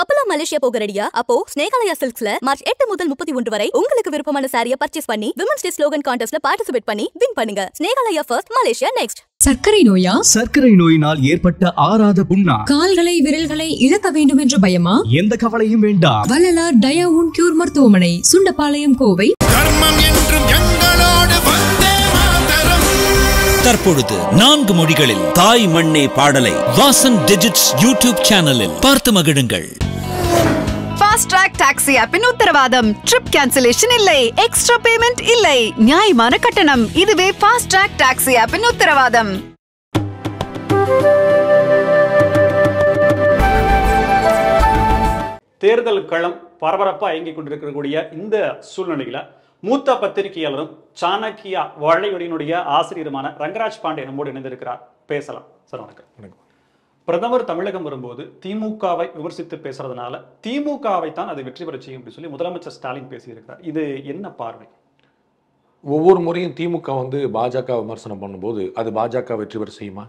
கப்பலா Malaysia போக ரெடியா அப்போ ஸ்னேகாலயா சில்க்ஸ்ல மார்ச் எட்டு முதல் முப்பத்தி ஒன்று வரை உங்களுக்கு விருப்பமான சாரியை பர்ச்சேஸ் பண்ணி விமன்ஸ் டே ஸ்லோகன் கான்டெஸ்ட்ல பார்ட்டிசிபேட் பண்ணி வின் பண்ணுங்க ஸ்னேகாலயா ஃபர்ஸ்ட் மலேசியா நெக்ஸ்ட் சர்க்கரை நோயா சர்க்கரை நோயினால் ஏற்பட்ட ஆறாத புண்ணா கால்களை விரல்களை இழக்க வேண்டும் என்ற பயமா எந்த கவலையும் வேண்டாம் வள்ளலார் டயாவுன் கியூர் மருத்துவமனை சுண்டபாளையம் கோவை தற்பொழுது நான்கு மொழிகளில் தாய் மண்ணே பாடலை வாசன் டிஜிட்ஸ் யூடியூப் சேனலில் பார்த்து மகிழுங்கள் ஃபாஸ்ட்ராக் டாக்ஸி ஆப்பின் உத்தரவாதம் ட்ரிப் கேன்சலேஷன் இல்லை எக்ஸ்ட்ரா பேமெண்ட் இல்லை நியாயமான கட்டணம் இதுவே ஃபாஸ்ட்ராக் டாக்ஸி ஆப்பின் உத்தரவாதம் தேர்தல் களம் பரபரப்பாக இயங்கிக் கொண்டிருக்கக்கூடிய இந்த சூழ்நிலையில் மூத்த பத்திரிகையாளரும் சாணக்கியா வளைவடியினுடைய ஆசிரியருமான ரங்கராஜ் பாண்டே நம்மோடு இணைந்திருக்கிறார் பேசலாம் சார் வணக்கம் வணக்கம் பிரதமர் தமிழகம் வரும்போது திமுகவை விமர்சித்து பேசுறதுனால திமுகவை தான் அது வெற்றி பெற செய்யும் அப்படின்னு சொல்லி முதலமைச்சர் ஸ்டாலின் பேசியிருக்கிறார் இது என்ன பார்வை ஒவ்வொரு முறையும் திமுக வந்து பாஜக விமர்சனம் பண்ணும்போது அது பாஜக வெற்றி பெற செய்யுமா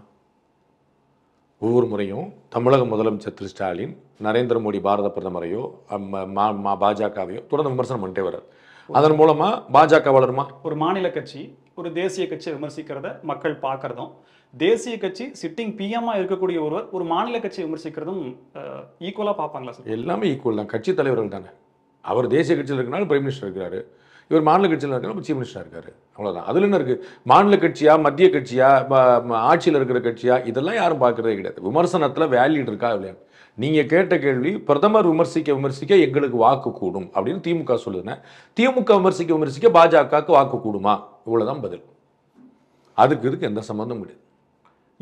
ஒவ்வொரு முறையும் தமிழக முதலமைச்சர் திரு ஸ்டாலின் நரேந்திர மோடி பாரத பிரதமரையோ பாஜகவையோ தொடர்ந்து விமர்சனம் பண்ணிட்டே வர்றார் அதன் மூலமா பாஜக வளருமா ஒரு மாநில கட்சி ஒரு தேசிய கட்சியை விமர்சிக்கிறத மக்கள் பார்க்கறதும் தேசிய கட்சி சிட்டிங் பிஎம்மா இருக்கக்கூடிய ஒருவர் ஒரு மாநில கட்சியை விமர்சிக்கிறதும் ஈக்குவலாக பார்ப்பாங்களா சார் எல்லாமே ஈக்குவல் தான் கட்சி தலைவர்கள் தானே அவர் தேசிய கட்சியில் இருக்கனாலும் பிரைம் மினிஸ்டர் இருக்கிறாரு இவர் மாநில கட்சியில் இருக்கிறனால சீஃப் மினிஸ்டராக இருக்காரு அவ்வளோதான் அதில் என்ன இருக்குது மாநில கட்சியா மத்திய கட்சியா ஆட்சியில் இருக்கிற கட்சியா இதெல்லாம் யாரும் பார்க்குறதே கிடையாது விமர்சனத்தில் வேல்யூட் இருக்கா இல்லையா நீங்கள் கேட்ட கேள்வி பிரதமர் விமர்சிக்க விமர்சிக்க எங்களுக்கு வாக்கு கூடும் அப்படின்னு திமுக சொல்லுதுனேன் திமுக விமர்சிக்க விமர்சிக்க பாஜகவுக்கு வாக்கு கூடுமா இவ்வளோதான் பதில் அதுக்கு இதுக்கு எந்த சம்மந்தம் கிடையாது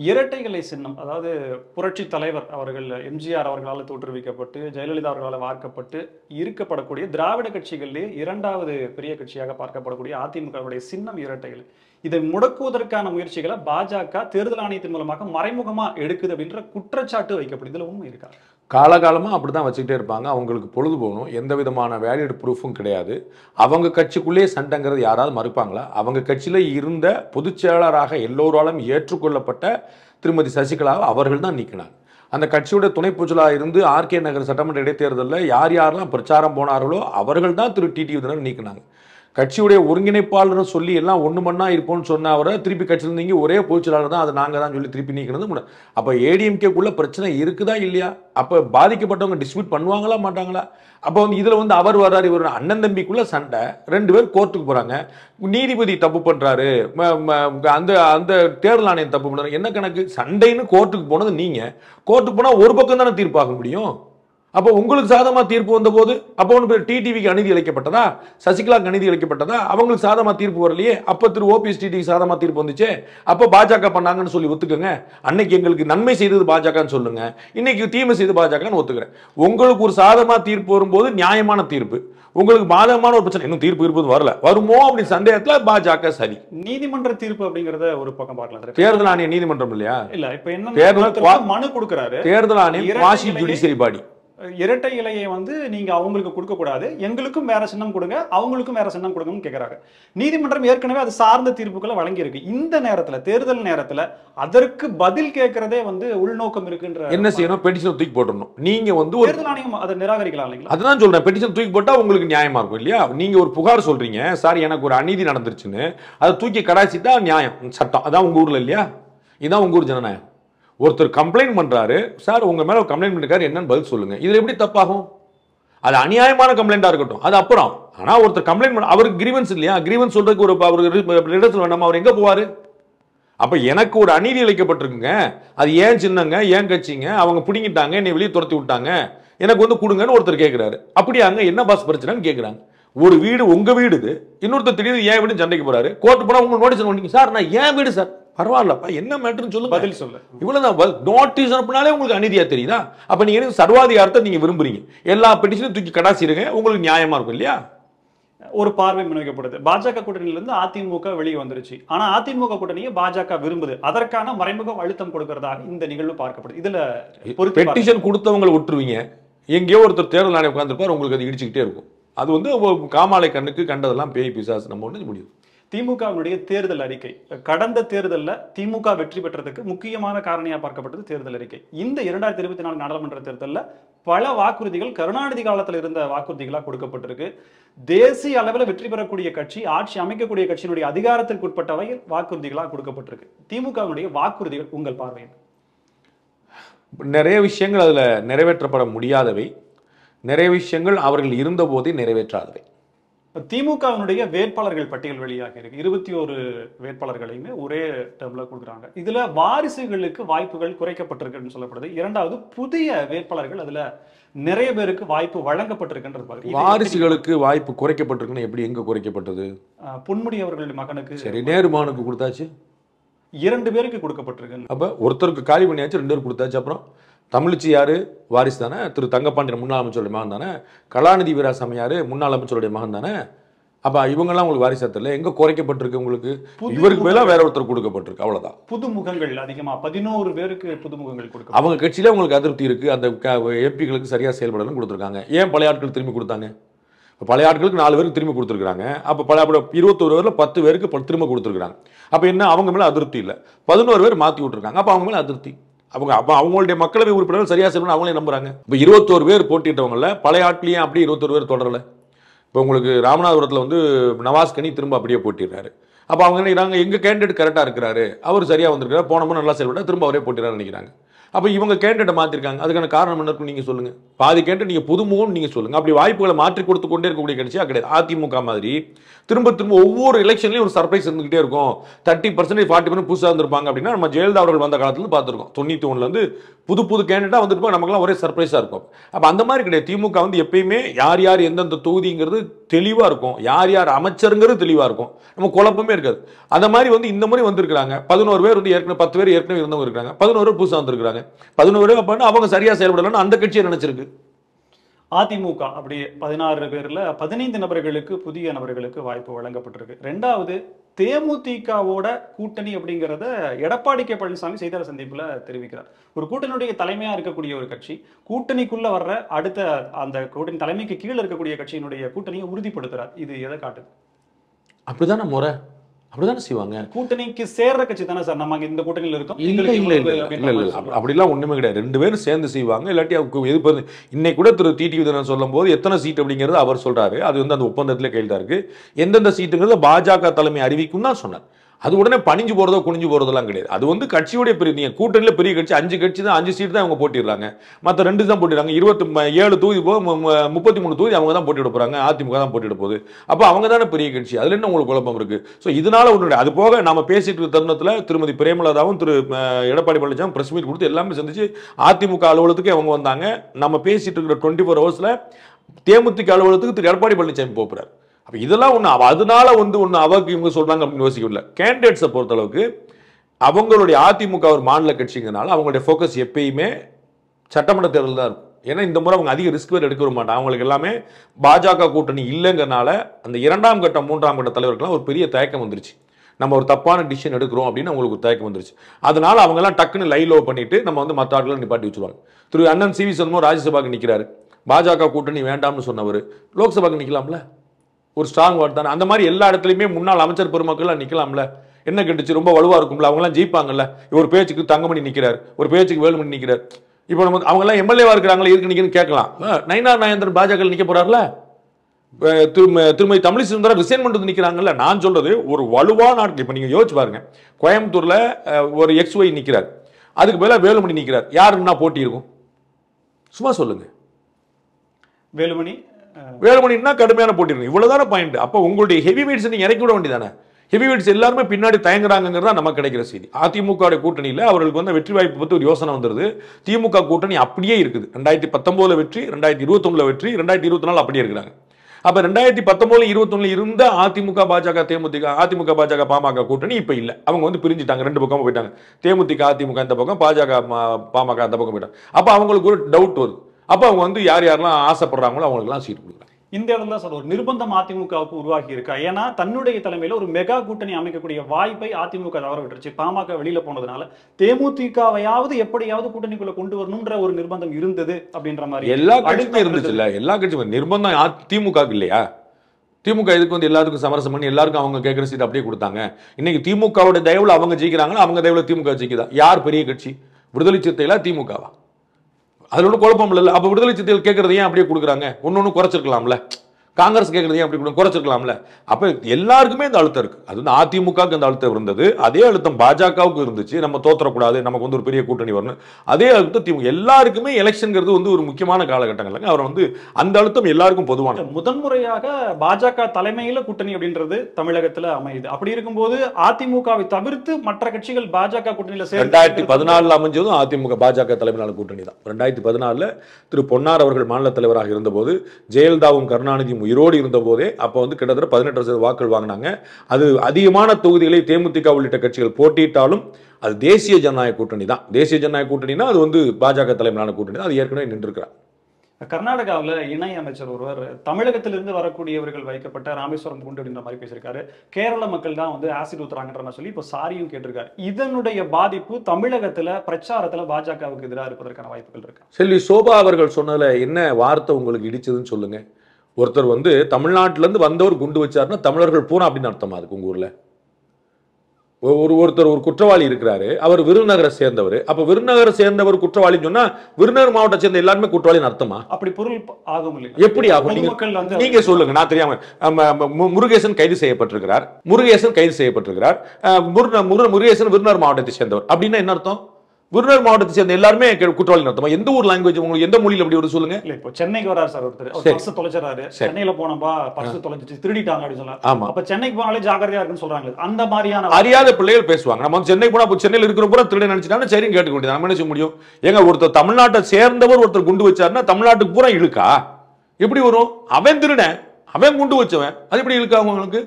இரட்டைகளை சின்னம் அதாவது புரட்சி தலைவர் அவர்கள் எம்ஜிஆர் அவர்களால் தோற்றுவிக்கப்பட்டு ஜெயலலிதா அவர்களால் வார்க்கப்பட்டு இருக்கப்படக்கூடிய திராவிட கட்சிகளிலே இரண்டாவது பெரிய கட்சியாக பார்க்கப்படக்கூடிய அதிமுகவுடைய சின்னம் இரட்டைகள் இதை முடக்குவதற்கான முயற்சிகளை பாஜக தேர்தல் ஆணையத்தின் மூலமாக மறைமுகமாக எடுக்குது அப்படின்ற குற்றச்சாட்டு வைக்கப்படுது இருக்கார் உண்மை இருக்கா காலகாலமாக அப்படி தான் வச்சுக்கிட்டே இருப்பாங்க அவங்களுக்கு பொழுது போகணும் எந்த விதமான வேலிட் ப்ரூஃபும் கிடையாது அவங்க கட்சிக்குள்ளேயே சண்டைங்கிறது யாராவது மறுப்பாங்களா அவங்க கட்சியில் இருந்த பொதுச்செயலாளராக எல்லோராலும் ஏற்றுக்கொள்ளப்பட்ட திருமதி சசிகலாவை அவர்கள் தான் நீக்கினாங்க அந்த கட்சியோட துணை பூச்சலாக இருந்து ஆர்கே நகர் சட்டமன்ற இடைத்தேர்தலில் யார் யாரெல்லாம் பிரச்சாரம் போனார்களோ அவர்கள் தான் திரு டிடி விதனர் நீக்கினாங்க கட்சியுடைய ஒருங்கிணைப்பாளர் சொல்லி எல்லாம் ஒன்று மண்ணா இருப்போம்னு சொன்ன அவரை திருப்பி கட்சியில் நீங்க ஒரே பொதுச்செயலாளர் தான் அது நாங்கள் தான் சொல்லி திருப்பி நீக்கிறது அப்போ ஏடிஎம்கேக்குள்ள பிரச்சனை இருக்குதா இல்லையா அப்போ பாதிக்கப்பட்டவங்க டிஸ்பியூட் பண்ணுவாங்களா மாட்டாங்களா அப்போ வந்து இதில் வந்து அவர் வர்றாரு இவர் அண்ணன் தம்பிக்குள்ள சண்டை ரெண்டு பேர் கோர்ட்டுக்கு போகிறாங்க நீதிபதி தப்பு பண்ணுறாரு அந்த அந்த தேர்தல் ஆணையம் தப்பு பண்ணுறாரு என்ன கணக்கு சண்டைன்னு கோர்ட்டுக்கு போனது நீங்கள் கோர்ட்டுக்கு போனால் ஒரு பக்கம் தானே தீர்ப்பாக முடியும் அப்போ உங்களுக்கு சாதமா தீர்ப்பு வந்தபோது அப்போ ஒன்று பேர் டிடிவிக்கு அநீதி அளிக்கப்பட்டதா சசிகலாக்கு அநீதி அளிக்கப்பட்டதா அவங்களுக்கு சாதமா தீர்ப்பு வரலையே அப்போ திரு ஓபிஎஸ் டிடிக்கு சாதமா தீர்ப்பு வந்துச்சு அப்போ பாஜக பண்ணாங்கன்னு சொல்லி ஒத்துக்கோங்க அன்னைக்கு எங்களுக்கு நன்மை செய்தது பாஜகன்னு சொல்லுங்க இன்னைக்கு தீமை செய்து பாஜகன்னு ஒத்துக்கிறேன் உங்களுக்கு ஒரு சாதமா தீர்ப்பு வரும்போது நியாயமான தீர்ப்பு உங்களுக்கு பாதகமான ஒரு பிரச்சனை இன்னும் தீர்ப்பு இருப்பது வரல வருமோ அப்படி சந்தேகத்துல பாஜக சரி நீதிமன்ற தீர்ப்பு அப்படிங்கறத ஒரு பக்கம் பார்க்கலாம் தேர்தல் ஆணைய நீதிமன்றம் இல்லையா இல்ல இப்ப என்ன தேர்தல் மனு கொடுக்கறாரு தேர்தல் ஆணையம் வாஷி பாடி இரட்டை இலையை வந்து நீங்கள் அவங்களுக்கு கொடுக்கக்கூடாது எங்களுக்கும் வேற சின்னம் கொடுங்க அவங்களுக்கும் வேற சின்னம் கொடுங்கன்னு கேட்குறாங்க நீதிமன்றம் ஏற்கனவே அது சார்ந்த தீர்ப்புகளை வழங்கியிருக்கு இந்த நேரத்தில் தேர்தல் நேரத்தில் அதற்கு பதில் கேட்கறதே வந்து உள்நோக்கம் இருக்குன்ற என்ன செய்யணும் பெட்டிஷன் தூக்கி போட்டுடணும் நீங்கள் வந்து ஒரு தேர்தல் ஆணையம் அதை நிராகரிக்கலாம் இல்லைங்களா அதுதான் சொல்கிறேன் பெட்டிஷன் தூக்கி போட்டால் உங்களுக்கு நியாயமாக இருக்கும் இல்லையா நீங்கள் ஒரு புகார் சொல்கிறீங்க சார் எனக்கு ஒரு அநீதி நடந்துருச்சுன்னு அதை தூக்கி தான் நியாயம் சட்டம் அதான் உங்கள் ஊரில் இல்லையா இதான் உங்கள் ஊர் ஜனநாயகம் ஒருத்தர் கம்ப்ளைண்ட் பண்ணுறாரு சார் உங்கள் மேலே கம்ப்ளைண்ட் பண்ணிருக்காரு என்னன்னு பதில் சொல்லுங்கள் இதில் எப்படி தப்பாகும் அது அநியாயமான கம்ப்ளைண்ட்டாக இருக்கட்டும் அது அப்புறம் ஆனால் ஒருத்தர் கம்ப்ளைண்ட் பண்ண அவருக்கு கிரீவன்ஸ் இல்லையா கிரீவன்ஸ் சொல்கிறதுக்கு ஒரு அவருக்கு இடத்துல வேண்டாமா அவர் எங்கே போவார் அப்போ எனக்கு ஒரு அநீதி இழைக்கப்பட்டிருக்குங்க அது ஏன் சின்னங்க ஏன் கட்சிங்க அவங்க பிடிங்கிட்டாங்க என்னை வெளியே துரத்தி விட்டாங்க எனக்கு வந்து கொடுங்கன்னு ஒருத்தர் கேட்குறாரு அப்படியாங்க என்ன பாஸ் பிரச்சனைன்னு கேட்குறாங்க ஒரு வீடு உங்கள் வீடு இது இன்னொருத்தர் திடீர்னு ஏன் வீடு சண்டைக்கு போகிறாரு கோர்ட்டு போனால் உங்களுக்கு நோட்டீஸ் பண்ணிங்க சார் நான் ஏன் வீடு சார் பரவாயில்லப்பா என்ன மேட்ருன்னு சொல்லு பதில் சொல்ல இவ்வளவுதான் நோட்டீஸ் அனுப்பினாலே உங்களுக்கு அநீதியா தெரியுதா அப்ப நீங்க என்ன சர்வாதிகாரத்தை நீங்க விரும்புறீங்க எல்லா பெட்டிஷனும் தூக்கி இருங்க உங்களுக்கு நியாயமா இருக்கும் இல்லையா ஒரு பார்வை முன்வைக்கப்படுது பாஜக கூட்டணியிலிருந்து அதிமுக வெளியே வந்துருச்சு ஆனா அதிமுக கூட்டணியை பாஜக விரும்புது அதற்கான மறைமுக அழுத்தம் கொடுக்கறதாக இந்த நிகழ்வு பார்க்கப்படுது இதுல ஒரு பெட்டிஷன் கொடுத்தவங்களை விட்டுருவீங்க எங்கேயோ ஒருத்தர் தேர்தல் ஆணையம் உட்காந்துருப்பார் உங்களுக்கு அது இடிச்சுக்கிட்டே இருக்கும் அது வந்து காமாலை கண்ணுக்கு கண்டதெல்லாம் பேய் பிசாசு நம்ம ஒன்று முடியும் திமுகவினுடைய தேர்தல் அறிக்கை கடந்த தேர்தலில் திமுக வெற்றி பெற்றதுக்கு முக்கியமான காரணியாக பார்க்கப்பட்டது தேர்தல் அறிக்கை இந்த இரண்டாயிரத்தி இருபத்தி நாலு நாடாளுமன்ற தேர்தலில் பல வாக்குறுதிகள் கருணாநிதி காலத்தில் இருந்த வாக்குறுதிகளாக கொடுக்கப்பட்டிருக்கு தேசிய அளவில் வெற்றி பெறக்கூடிய கட்சி ஆட்சி அமைக்கக்கூடிய கட்சியினுடைய அதிகாரத்திற்கு உட்பட்ட வகையில் வாக்குறுதிகளாக கொடுக்கப்பட்டிருக்கு திமுகவினுடைய வாக்குறுதிகள் உங்கள் பார்வையில் நிறைய விஷயங்கள் அதில் நிறைவேற்றப்பட முடியாதவை நிறைய விஷயங்கள் அவர்கள் இருந்தபோதே நிறைவேற்றாதவை திமுகவினுடைய வேட்பாளர்கள் பட்டியல் வெளியாக இருக்கு இருபத்தி ஒரு வேட்பாளர்களையுமே ஒரே டேர்ம்ல கொடுக்குறாங்க இதுல வாரிசுகளுக்கு வாய்ப்புகள் குறைக்கப்பட்டிருக்குன்னு சொல்லப்படுது இரண்டாவது புதிய வேட்பாளர்கள் அதுல நிறைய பேருக்கு வாய்ப்பு வழங்கப்பட்டிருக்குன்றது வாரிசுகளுக்கு வாய்ப்பு குறைக்கப்பட்டிருக்குன்னு எப்படி எங்க குறைக்கப்பட்டது பொன்முடி அவர்களுடைய மகனுக்கு சரி நேருமானுக்கு கொடுத்தாச்சு இரண்டு பேருக்கு கொடுக்கப்பட்டிருக்கு அப்ப ஒருத்தருக்கு காலி பண்ணியாச்சு ரெண்டு பேருக்கு கொடுத்தாச்சு அப்புறம் தமிழிச்சி யார் வாரிசு தானே திரு தங்கப்பாண்டியன் முன்னாள் அமைச்சருடைய மகன் தானே கலாநிதி வீராசாமியார் முன்னாள் அமைச்சருடைய மகன் தானே அப்போ இவங்கெல்லாம் உங்களுக்கு வாரிசா தெரியல எங்கே குறைக்கப்பட்டிருக்கு உங்களுக்கு இவருக்கு மேலே வேற ஒருத்தர் கொடுக்கப்பட்டிருக்கு அவ்வளோதான் புதுமுகங்கள் அதிகமாக பதினோரு பேருக்கு புதுமுகங்கள் கொடுக்க அவங்க கட்சியில் உங்களுக்கு அதிருப்தி இருக்குது அந்த எம்பிகளுக்கு சரியாக செயல்படணும் கொடுத்துருக்காங்க ஏன் பழைய ஆட்கள் திரும்பி கொடுத்தாங்க இப்போ பழைய ஆட்களுக்கு நாலு பேருக்கு திரும்பி கொடுத்துருக்காங்க அப்போ பழைய இருபத்தொரு பேரில் பத்து பேருக்கு திரும்ப கொடுத்துருக்காங்க அப்போ என்ன அவங்க மேலே அதிருப்தி இல்லை பதினோரு பேர் மாற்றி விட்டுருக்காங்க அப்போ அவங்க மேலே அதிருப்தி அவங்க அப்போ அவங்களுடைய மக்களவை உறுப்பினர்கள் சரியாக செய்யணும் அவங்களே நம்புறாங்க இப்போ இருபத்தோரு பேர் போட்டிட்டவங்கள பழைய ஆட்களையும் அப்படியே இருபத்தோரு பேர் தொடரல இப்போ உங்களுக்கு ராமநாதபுரத்தில் வந்து நவாஸ் கனி திரும்ப அப்படியே போட்டிடுறாரு அப்போ அவங்க நினைக்கிறாங்க எங்கள் கேண்டிடேட் கரெக்டாக இருக்கிறாரு அவர் சரியாக வந்திருக்கிறார் போனமோ நல்லா செயல்பட்டால் திரும்ப அவரே போட்டிடுறாரு நினைக்கிறாங்க அப்போ இவங்க கேண்டிடேட்டை மாற்றிருக்காங்க அதுக்கான காரணம் என்ன இருக்கும் நீங்கள் சொல்லுங்கள் பாதி கேண்டிடேட் நீங்கள் புதுமுகம்னு நீங்கள் சொல்லுங்கள் அப்படி வாய்ப்புகளை மாற்றி கொடுத்து கொண்டே இருக்கக்கூடிய கட்சியாக கிடையாது அதிமுக மாதிரி திரும்ப திரும்ப ஒவ்வொரு எலெக்ஷன்லையும் ஒரு சர்ப்ரைஸ் இருந்துகிட்டே இருக்கும் தேர்ட்டி பர்சன்டேஜ் ஃபார்ட்டி பர்சன்ட் புதுசாக இருந்திருப்பாங்க அப்படின்னா நம்ம ஜெயலலிதா அவர்கள் வந்த காலத்தில் பார்த்துருக்கோம் தொண்ணூற்றி ஒன்றுலேருந்து புது புது கேண்டிடேட்டாக வந்துருப்பாங்க நமக்குலாம் ஒரே சர்ப்ரைஸாக இருக்கும் அப்போ அந்த மாதிரி கிடையாது திமுக வந்து எப்பயுமே யார் யார் எந்தெந்த தொகுதிங்கிறது தெளிவாக இருக்கும் யார் யார் அமைச்சருங்கிறது தெளிவாக இருக்கும் நம்ம குழப்பமே இருக்காது அந்த மாதிரி வந்து இந்த மாதிரி வந்திருக்கிறாங்க பதினோரு பேர் வந்து ஏற்கனவே பத்து பேர் ஏற்கனவே இருந்தவங்க இருக்கிறாங்க பதினோரு புதுசாக வந்திருக்கிறாங்க பண்ணாங்க பதினோரு பேர் பண்ண அவங்க சரியா செயல்படலன்னு அந்த கட்சியை நினைச்சிருக்கு அதிமுக அப்படி பதினாறு பேர்ல பதினைந்து நபர்களுக்கு புதிய நபர்களுக்கு வாய்ப்பு வழங்கப்பட்டிருக்கு ரெண்டாவது தேமுதிகவோட கூட்டணி அப்படிங்கிறத எடப்பாடி கே பழனிசாமி செய்தியாளர் சந்திப்பில் தெரிவிக்கிறார் ஒரு கூட்டணியுடைய தலைமையாக இருக்கக்கூடிய ஒரு கட்சி கூட்டணிக்குள்ள வர்ற அடுத்த அந்த கூட்டணி தலைமைக்கு கீழே இருக்கக்கூடிய கட்சியினுடைய கூட்டணியை உறுதிப்படுத்துறார் இது எதை காட்டுது அப்படிதான முறை அப்படிதானே செய்வாங்க கூட்டணிக்கு சேர்ற கட்சி தானே சார் நம்ம இந்த கூட்டணியில் இருக்கோம் இல்லை இல்லை இல்லை இல்லை அப்படிலாம் ஒன்றுமே கிடையாது ரெண்டு பேரும் சேர்ந்து செய்வாங்க இல்லாட்டி அவங்க எது இன்னைக்கு கூட திரு டிடி விதனன் சொல்லும் போது எத்தனை சீட் அப்படிங்கிறது அவர் சொல்றாரு அது வந்து அந்த ஒப்பந்தத்தில் கையில் தான் எந்தெந்த சீட்டுங்கிறது பாஜக தலைமை அறிவிக்கும் தான் சொன்னார் அது உடனே பணிஞ்சு போகிறதோ குனிஞ்சு போகிறதெல்லாம் கிடையாது அது வந்து கட்சியுடைய பெரிய நீங்கள் கூட்டணியில் பெரிய கட்சி அஞ்சு கட்சி தான் அஞ்சு சீட் தான் அவங்க போட்டிடுறாங்க மற்ற ரெண்டு தான் போட்டிடுறாங்க இருபத்தி ஏழு தொகுதி போக முப்பத்தி மூணு தொகுதி அவங்க தான் போட்டி போகிறாங்க அதிமுக தான் போட்டி போகுது அப்போ அவங்க தானே பெரிய கட்சி அதில் என்ன உங்களுக்கு குழப்பம் இருக்குது ஸோ இதனால் ஒன்றுடைய அது போக நம்ம பேசிட்டு இருக்க தருணத்தில் திருமதி பிரேமலதாவும் திரு எடப்பாடி பழனிசாமி ப்ரெஸ் மீட் கொடுத்து எல்லாமே சந்திச்சு அதிமுக அலுவலகத்துக்கு அவங்க வந்தாங்க நம்ம பேசிட்டு இருக்கிற டுவெண்ட்டி ஃபோர் ஹவர்ஸில் தேமுதிக அலுவலகத்துக்கு திரு எடப்பாடி பழனிசாமி போகிறார் அப்போ இதெல்லாம் ஒன்று அதனால வந்து ஒன்று அவருக்கு இவங்க சொல்கிறாங்க அப்படின்னு முடியல கேண்டிடேட்ஸை பொறுத்தளவுக்கு அவங்களுடைய அதிமுக ஒரு மாநில கட்சிங்கிறனால அவங்களுடைய ஃபோக்கஸ் எப்பயுமே சட்டமன்ற தேர்தல் தான் இருக்கும் ஏன்னா இந்த முறை அவங்க அதிக ரிஸ்க் வேறு எடுக்க மாட்டாங்க அவங்களுக்கு எல்லாமே பாஜக கூட்டணி இல்லைங்கிறனால அந்த இரண்டாம் கட்டம் மூன்றாம் கட்ட தலைவர்கள்லாம் ஒரு பெரிய தயக்கம் வந்துருச்சு நம்ம ஒரு தப்பான டிசிஷன் எடுக்கிறோம் அப்படின்னு அவங்களுக்கு தயக்கம் வந்துருச்சு அதனால அவங்கெல்லாம் டக்குன்னு லைலோ பண்ணிட்டு நம்ம வந்து மற்ற ஆட்களை நிப்பாட்டி வச்சுருவாங்க திரு அண்ணன் சி வி சண்முகம் ராஜ்யசபாக்கு நிற்கிறாரு பாஜக கூட்டணி வேண்டாம்னு சொன்னவர் லோக்சபாக்கு நிற்கலாம்ல ஒரு ஸ்ட்ராங் வேர்ட் தானே அந்த மாதிரி எல்லா இடத்துலையுமே முன்னாள் அமைச்சர் பெருமக்கள்லாம் நிற்கலாம்ல என்ன கெட்டுச்சு ரொம்ப வலுவாக இருக்கும்ல அவங்கலாம் ஜெயிப்பாங்கல்ல ஒரு பேச்சுக்கு தங்கமணி நிற்கிறார் ஒரு பேச்சுக்கு வேலுமணி நிற்கிறார் இப்போ நம்ம அவங்கெல்லாம் எம்எல்ஏவாக இருக்கிறாங்களே இருக்கு நிற்கணும்னு கேட்கலாம் நயனார் நாயந்திரன் பாஜக நிற்க போகிறார்ல திருமதி தமிழ் சுந்தரம் ரிசைன் பண்ணிட்டு நிற்கிறாங்கல்ல நான் சொல்கிறது ஒரு வலுவான நாட்கள் இப்போ நீங்கள் யோசிச்சு பாருங்கள் கோயம்புத்தூரில் ஒரு எக்ஸ் ஒய் நிற்கிறார் அதுக்கு மேலே வேலுமணி நிற்கிறார் யாருன்னா போட்டி இருக்கும் சும்மா சொல்லுங்கள் வேலுமணி என்ன கடுமையான போட்டி இவ்வளவுதான பாயிண்ட் அப்ப உங்களுடைய ஹெவி வெயிட்ஸ் நீங்க இறக்கி விட வேண்டியதானே ஹெவி வெயிட்ஸ் எல்லாருமே பின்னாடி தயங்குறாங்கிறதா நமக்கு கிடைக்கிற செய்தி அதிமுக கூட்டணியில் அவர்களுக்கு வந்து வெற்றி வாய்ப்பு பற்றி ஒரு யோசனை வந்துருது திமுக கூட்டணி அப்படியே இருக்குது ரெண்டாயிரத்தி பத்தொன்பதுல வெற்றி ரெண்டாயிரத்தி இருபத்தொன்னில் வெற்றி ரெண்டாயிரத்தி இருபத்தி நாலு அப்படியே இருக்கிறாங்க அப்ப ரெண்டாயிரத்தி பத்தொன்பதுல இருபத்தொன்னில் இருந்த அதிமுக பாஜக தேமுதிக அதிமுக பாஜக பாமக கூட்டணி இப்போ இல்லை அவங்க வந்து பிரிஞ்சுட்டாங்க ரெண்டு பக்கமும் போயிட்டாங்க தேமுதிக அதிமுக இந்த பக்கம் பாஜக பாமக அந்த பக்கம் போயிட்டாங்க அப்போ அவங்களுக்கு ஒரு டவுட் வருது அப்போ அவங்க வந்து யார் யாரெல்லாம் ஆசைப்படுறாங்களோ அவங்களுக்குலாம் சீட் கொடுக்குறாங்க இந்த இடத்துல சார் ஒரு நிர்பந்தம் அதிமுகவுக்கு உருவாகி இருக்கா ஏன்னா தன்னுடைய தலைமையில் ஒரு மெகா கூட்டணி அமைக்கக்கூடிய வாய்ப்பை அதிமுக தவற விட்டுருச்சு பாமக வெளியில போனதுனால தேமுதிகவையாவது எப்படியாவது கூட்டணிக்குள்ள கொண்டு வரணும்ன்ற ஒரு நிர்பந்தம் இருந்தது அப்படின்ற மாதிரி எல்லா கட்சியுமே இருந்துச்சு இல்ல எல்லா கட்சியும் நிர்பந்தம் அதிமுகவுக்கு இல்லையா திமுக இதுக்கு வந்து எல்லாருக்கும் சமரசம் பண்ணி எல்லாருக்கும் அவங்க கேட்குற சீட் அப்படியே கொடுத்தாங்க இன்னைக்கு திமுகவோட தயவுல அவங்க ஜெயிக்கிறாங்களோ அவங்க தயவுல திமுக ஜெயிக்குதா யார் பெரிய கட்சி விடுதலை சிறுத்தைகளா திமுகவா அதில் ஒன்றும் குழப்பம் இல்லை அப்போ விடுதலை சித்திகள் கேட்குறது ஏன் அப்படியே கொடுக்குறாங்க ஒன்று ஒன்று குறைச்சிருக்கலாம்ல காங்கிரஸ் கேட்குறது ஏன் அப்படி குறைச்சிருக்கலாம்ல அப்போ எல்லாருக்குமே இந்த அழுத்தம் இருக்குது அது வந்து அதிமுகவுக்கு இந்த அழுத்தம் இருந்தது அதே அழுத்தம் பாஜகவுக்கு இருந்துச்சு நம்ம தோற்றக்கூடாது நமக்கு வந்து ஒரு பெரிய கூட்டணி வரணும் அதே அழுத்தம் திமுக எல்லாருக்குமே எலெக்ஷனுங்கிறது வந்து ஒரு முக்கியமான காலகட்டங்கள் அவர் வந்து அந்த அழுத்தம் எல்லாருக்கும் பொதுவான முதன்முறையாக பாஜக தலைமையில் கூட்டணி அப்படின்றது தமிழகத்தில் அமையுது அப்படி இருக்கும்போது அதிமுகவை தவிர்த்து மற்ற கட்சிகள் பாஜக கூட்டணியில் சேர்ந்து ரெண்டாயிரத்தி பதினாலில் அமைஞ்சதும் அதிமுக பாஜக தலைமையிலான கூட்டணி தான் ரெண்டாயிரத்தி பதினாலில் திரு பொன்னார் அவர்கள் மாநில தலைவராக இருந்தபோது ஜெயலலிதாவும் கருணாநிதியும் உயிரோடு இருந்தபோதே அப்போ வந்து கிட்டத்தட்ட பதினெட்டு சதவீத வாக்குகள் வாங்கினாங்க அது அதிகமான தொகுதிகளை தேமுதிக உள்ளிட்ட கட்சிகள் போட்டியிட்டாலும் அது தேசிய ஜனநாயக கூட்டணி தான் தேசிய ஜனநாயக கூட்டணினா அது வந்து பாஜக தலைமையிலான கூட்டணி தான் அது ஏற்கனவே நின்றுருக்கிறார் கர்நாடகாவில் இணை அமைச்சர் ஒருவர் தமிழகத்திலிருந்து வரக்கூடியவர்கள் வைக்கப்பட்ட ராமேஸ்வரம் குண்டு அப்படின்ற மாதிரி பேசியிருக்காரு கேரள மக்கள் தான் வந்து ஆசிட் ஊத்துறாங்கன்ற சொல்லி இப்போ சாரியும் கேட்டிருக்காரு இதனுடைய பாதிப்பு தமிழகத்தில் பிரச்சாரத்தில் பாஜகவுக்கு எதிராக இருப்பதற்கான வாய்ப்புகள் இருக்கு செல்வி சோபா அவர்கள் சொன்னதில் என்ன வார்த்தை உங்களுக்கு இடிச்சதுன்னு சொல்லுங்கள் ஒருத்தர் வந்து தமிழ்நாட்டிலேருந்து வந்தவர் குண்டு வச்சாருன்னா தமிழர்கள் பூரா அப்படின்னு அர்த்தமா இருக்கு உங்கள் ஊரில் ஒரு ஒருத்தர் ஒரு குற்றவாளி இருக்கிறாரு அவர் விருதுநகரை சேர்ந்தவர் அப்போ விருதுநகரை சேர்ந்தவர் குற்றவாளின்னு சொன்னா விருதுநகர் மாவட்டம் சேர்ந்த எல்லாருமே குற்றவாளின்னு அர்த்தமா அப்படி பொருள் ஆகும் எப்படி ஆகும் நீங்க நீங்க சொல்லுங்க நான் தெரியாம முருகேசன் கைது செய்யப்பட்டிருக்கிறார் முருகேசன் கைது செய்யப்பட்டிருக்கிறார் முருகேசன் விருதுநகர் மாவட்டத்தை சேர்ந்தவர் அப்படின்னா என்ன அர்த்தம் விருதுநகர் மாவட்டத்தை சேர்ந்த எல்லாருமே குற்றவாளி நடத்தமா எந்த ஒரு லாங்குவேஜ் உங்களுக்கு எந்த மொழியில் அப்படி ஒரு சொல்லுங்க இல்ல இப்போ சென்னைக்கு வராரு சார் ஒருத்தர் பர்ஸ் தொலைச்சறாரு சென்னையில போனப்பா பர்ஸ் தொலைச்சிட்டு திருடிட்டாங்க அப்படின்னு சொல்லலாம் ஆமா அப்ப சென்னைக்கு போனாலே ஜாக்கிரதையா இருக்குன்னு சொல்றாங்க அந்த மாதிரியான அறியாத பிள்ளைகள் பேசுவாங்க நம்ம சென்னை போனா சென்னையில் இருக்கிற பூரா திருடி நினைச்சிட்டாங்க சரின்னு கேட்டுக்க வேண்டியது நம்ம என்ன முடியும் எங்க ஒருத்தர் தமிழ்நாட்டை சேர்ந்தவர் ஒருத்தர் குண்டு வச்சாருன்னா தமிழ்நாட்டுக்கு பூரா இழுக்கா எப்படி வரும் அவன் திருடன் அவன் குண்டு வச்சவன் அது எப்படி இழுக்கா உங்களுக்கு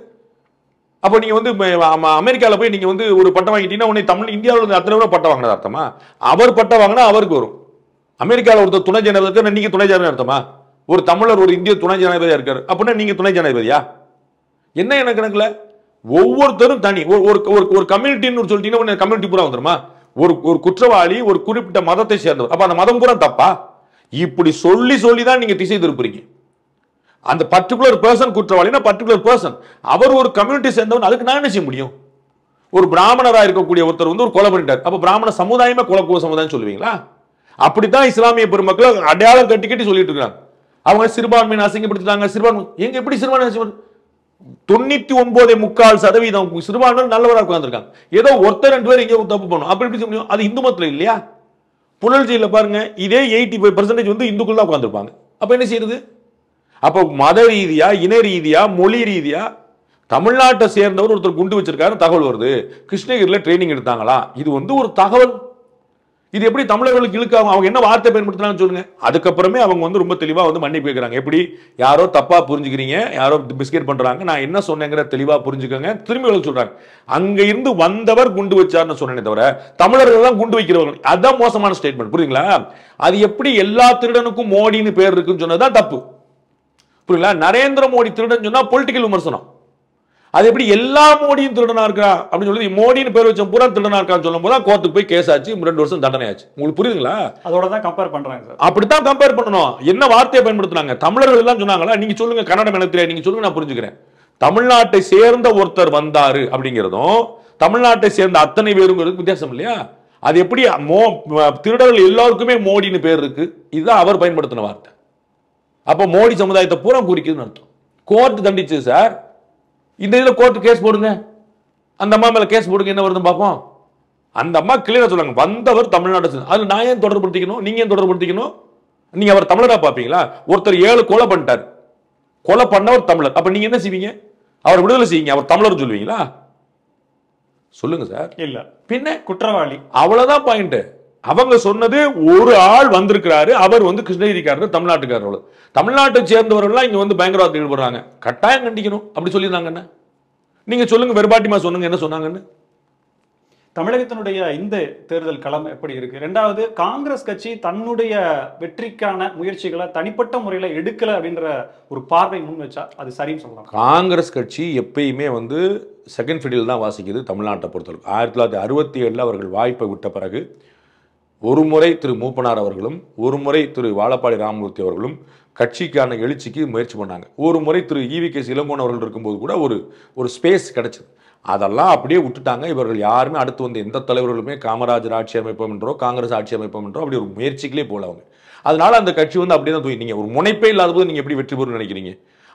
அப்போ நீங்கள் வந்து அமெரிக்காவில் போய் நீங்கள் வந்து ஒரு பட்டம் வாங்கிட்டீங்கன்னா உடனே தமிழ் இந்தியாவில் அத்தனை பேர் பட்டம் வாங்கினது அர்த்தமா அவர் பட்டம் வாங்கினா அவருக்கு வரும் அமெரிக்காவில் ஒருத்தர் துணை ஜனாதிபதி நீங்கள் துணை ஜனாதிபதி அர்த்தமா ஒரு தமிழர் ஒரு இந்திய துணை ஜனாதிபதியாக இருக்கார் அப்படின்னா நீங்கள் துணை ஜனாதிபதியா என்ன எனக்கு கணக்கில் ஒவ்வொருத்தரும் தனி ஒரு ஒரு ஒரு கம்யூனிட்டின்னு சொல்லிட்டீங்கன்னா கம்யூனிட்டி பூரா வந்துருமா ஒரு ஒரு குற்றவாளி ஒரு குறிப்பிட்ட மதத்தை சேர்ந்தவர் அப்போ அந்த மதம் பூரா தப்பா இப்படி சொல்லி சொல்லி தான் நீங்கள் திசை திருப்புறீங்க அந்த பர்டிகுலர் பர்சன் குற்றவாளினா பர்டிகுலர் பர்சன் அவர் ஒரு கம்யூனிட்டி சேர்ந்தவன் அதுக்கு நான் என்ன செய்ய முடியும் ஒரு பிராமணராக இருக்கக்கூடிய ஒருத்தர் வந்து ஒரு கொலை பண்ணிட்டார் அப்போ பிராமண சமுதாயமே கொலை சமுதாயம் சொல்லுவீங்களா அப்படித்தான் இஸ்லாமிய பெருமக்கள் அடையாளம் கட்டி கட்டி சொல்லிட்டு இருக்கிறாங்க அவங்க சிறுபான்மையை அசிங்கப்படுத்திட்டாங்க சிறுபான்மை எங்க எப்படி சிறுபான்மை தொண்ணூத்தி ஒன்பதே முக்கால் சதவீதம் சிறுபான்மை நல்லவராக உட்காந்துருக்காங்க ஏதோ ஒருத்தர் ரெண்டு பேர் எங்கேயோ தப்பு பண்ணும் அப்படி எப்படி முடியும் அது இந்து மதத்தில் இல்லையா புழல்ஜியில் பாருங்க இதே எயிட்டி ஃபைவ் பர்சன்டேஜ் வந்து இந்துக்குள் உட்காந்துருப்பாங்க அப்போ என்ன செய்யுது அப்போ மத ரீதியாக இன ரீதியாக மொழி ரீதியாக தமிழ்நாட்டை சேர்ந்தவர் ஒருத்தர் குண்டு வச்சிருக்காரு தகவல் வருது கிருஷ்ணகிரியில் ட்ரைனிங் எடுத்தாங்களா இது வந்து ஒரு தகவல் இது எப்படி தமிழர்களுக்கு இழுக்காகும் அவங்க என்ன வார்த்தை பயன்படுத்தினாலும் சொல்லுங்க அதுக்கப்புறமே அவங்க வந்து ரொம்ப தெளிவாக வந்து மன்னிப்பு கேட்குறாங்க எப்படி யாரோ தப்பாக புரிஞ்சுக்கிறீங்க யாரோ பிஸ்கெட் பண்ணுறாங்க நான் என்ன சொன்னேங்கிற தெளிவாக புரிஞ்சுக்கோங்க திரும்பி விளக்கு சொல்கிறாங்க அங்கே இருந்து வந்தவர் குண்டு வச்சார்னு சொன்னேனே தவிர தமிழர்கள் தான் குண்டு வைக்கிறவங்க அதுதான் மோசமான ஸ்டேட்மெண்ட் புரியுங்களா அது எப்படி எல்லா திருடனுக்கும் மோடின்னு பேர் இருக்குன்னு சொன்னது தான் தப்பு புரியுங்களா நரேந்திர மோடி திருடன் சொன்னா பொலிட்டிக்கல் விமர்சனம் அது எப்படி எல்லா மோடியும் திருடனா இருக்கா அப்படின்னு சொல்லி மோடின்னு பேர் வச்சோம் பூரா திருடனா இருக்கான்னு சொல்லும் போது கோர்ட்டுக்கு போய் கேஸ் ஆச்சு ரெண்டு வருஷம் தண்டனை ஆச்சு உங்களுக்கு புரியுதுங்களா அதோட தான் கம்பேர் பண்றாங்க சார் அப்படித்தான் கம்பேர் பண்ணணும் என்ன வார்த்தையை பயன்படுத்தினாங்க தமிழர்கள் எல்லாம் சொன்னாங்களா நீங்க சொல்லுங்க கன்னடம் எனக்கு தெரியாது நீங்க சொல்லுங்க நான் புரிஞ்சுக்கிறேன் தமிழ்நாட்டை சேர்ந்த ஒருத்தர் வந்தாரு அப்படிங்கிறதும் தமிழ்நாட்டை சேர்ந்த அத்தனை பேருங்கிறது வித்தியாசம் இல்லையா அது எப்படி மோ திருடர்கள் எல்லாருக்குமே மோடின்னு பேர் இருக்கு இதுதான் அவர் பயன்படுத்தின வார்த்தை அப்போ மோடி சமுதாயத்தை பூரா குறிக்குதுன்னு அர்த்தம் கோர்ட் தண்டிச்சு சார் இந்த இதில் கோர்ட் கேஸ் போடுங்க அந்த அம்மா மேலே கேஸ் போடுங்க என்ன வருதுன்னு பார்ப்போம் அந்த அம்மா கிளியராக சொல்லுவாங்க வந்தவர் தமிழ்நாடு அதில் நான் ஏன் தொடர்புப்படுத்திக்கணும் நீங்கள் ஏன் தொடர்புப்படுத்திக்கணும் நீங்கள் அவர் தமிழராக பார்ப்பீங்களா ஒருத்தர் ஏழு கொலை பண்ணிட்டார் கொலை பண்ணவர் தமிழர் அப்போ நீங்கள் என்ன செய்வீங்க அவர் விடுதலை செய்வீங்க அவர் தமிழர் சொல்லுவீங்களா சொல்லுங்க சார் இல்லை பின்ன குற்றவாளி அவ்வளோதான் பாயிண்ட்டு அவங்க சொன்னது ஒரு ஆள் வந்திருக்கிறாரு அவர் வந்து கிருஷ்ணகிரிக்காரர் தமிழ்நாட்டுக்காரர்கள் தமிழ்நாட்டை சேர்ந்தவர்கள்லாம் இங்கே வந்து பயங்கரவாதத்தில் ஈடுபடுறாங்க கட்டாயம் கண்டிக்கணும் அப்படி சொல்லியிருந்தாங்கண்ணே நீங்கள் சொல்லுங்கள் வெறுபாட்டிமா சொன்னுங்க என்ன சொன்னாங்கன்னு தமிழகத்தினுடைய இந்த தேர்தல் களம் எப்படி இருக்கு ரெண்டாவது காங்கிரஸ் கட்சி தன்னுடைய வெற்றிக்கான முயற்சிகளை தனிப்பட்ட முறையில் எடுக்கல அப்படின்ற ஒரு பார்வை முன் வச்சா அது சரின்னு சொல்லலாம் காங்கிரஸ் கட்சி எப்பயுமே வந்து செகண்ட் ஃபீல்டில் தான் வாசிக்குது தமிழ்நாட்டை பொறுத்தவரைக்கும் ஆயிரத்தி தொள்ளாயிரத்தி அறுபத்தி ஏழில் அவர்கள் வாய்ப்பை விட்ட பிறகு ஒரு முறை திரு மூப்பனார் அவர்களும் ஒரு முறை திரு வாழப்பாடி ராமமூர்த்தி அவர்களும் கட்சிக்கான எழுச்சிக்கு முயற்சி பண்ணாங்க ஒரு முறை திரு ஈவி கே சிலம்போன் அவர்கள் இருக்கும்போது கூட ஒரு ஒரு ஸ்பேஸ் கிடைச்சது அதெல்லாம் அப்படியே விட்டுட்டாங்க இவர்கள் யாருமே அடுத்து வந்து எந்த தலைவர்களுமே காமராஜர் ஆட்சி அமைப்போம் என்றோ காங்கிரஸ் ஆட்சி அமைப்போம் என்றோ அப்படி ஒரு முயற்சிகளே போல அவங்க அதனால அந்த கட்சி வந்து அப்படியே தான் தூய் நீங்கள் ஒரு முனைப்பே இல்லாத போது நீங்கள் எப்படி வெற்றி பெறும்னு நினைக்கிறீங்க